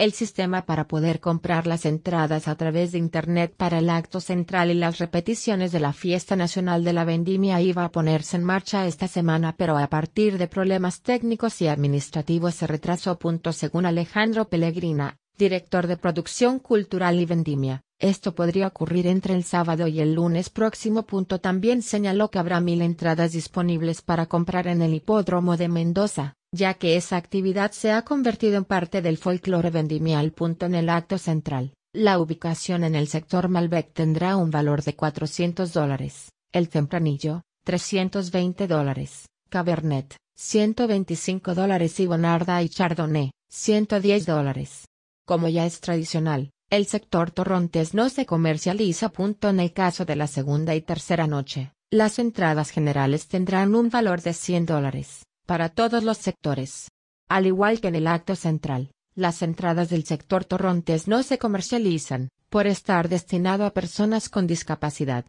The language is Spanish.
el sistema para poder comprar las entradas a través de Internet para el acto central y las repeticiones de la Fiesta Nacional de la Vendimia iba a ponerse en marcha esta semana pero a partir de problemas técnicos y administrativos se retrasó. Punto según Alejandro Pellegrina, director de Producción Cultural y Vendimia. Esto podría ocurrir entre el sábado y el lunes próximo. También señaló que habrá mil entradas disponibles para comprar en el hipódromo de Mendoza ya que esa actividad se ha convertido en parte del folclore vendimial. En el acto central, la ubicación en el sector Malbec tendrá un valor de 400 dólares, el Tempranillo, 320 dólares, Cabernet, 125 dólares y Bonarda y Chardonnay, 110 dólares. Como ya es tradicional, el sector Torrontes no se comercializa. En el caso de la segunda y tercera noche, las entradas generales tendrán un valor de 100 dólares para todos los sectores. Al igual que en el acto central, las entradas del sector Torrontes no se comercializan, por estar destinado a personas con discapacidad.